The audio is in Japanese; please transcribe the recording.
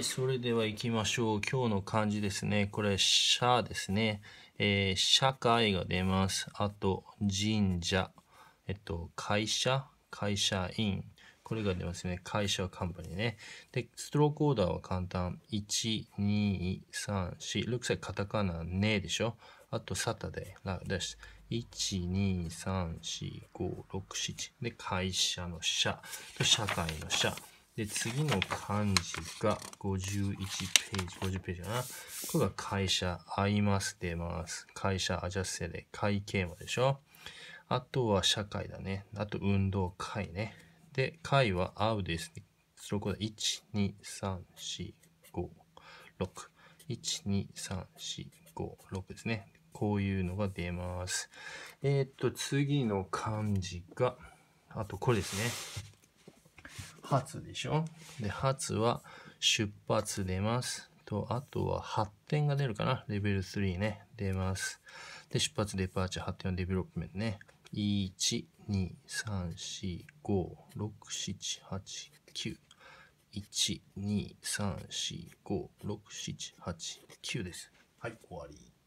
それでは行きましょう。今日の漢字ですね。これ、社ですね。えー、社会が出ます。あと、神社。えっと、会社、会社員。これが出ますね。会社カンパニーね。で、ストロークオーダーは簡単。1、2、3、4。6歳、カタカナねでしょ。あと、サタデーです。1、2、3、4、5、6、7。で、会社の社と社会の社。で、次の漢字が51ページ、50ページかな。これが会社、合います、出ます。会社、アジャスセで、会計もでしょ。あとは社会だね。あと運動会ね。で、会は合うです、ね。そこで1、2、3、4、5、6。1、2、3、4、5、6ですね。こういうのが出ます。えー、っと、次の漢字が、あとこれですね。発でしょで、発は出発出ます。と、あとは発展が出るかなレベル3ね。出ます。で、出発、デパーチャー、発展はデベロップメントね。1、2、3、4、5、6、7、8、9。1、2、3、4、5、6、7、8、9です。はい、終わり。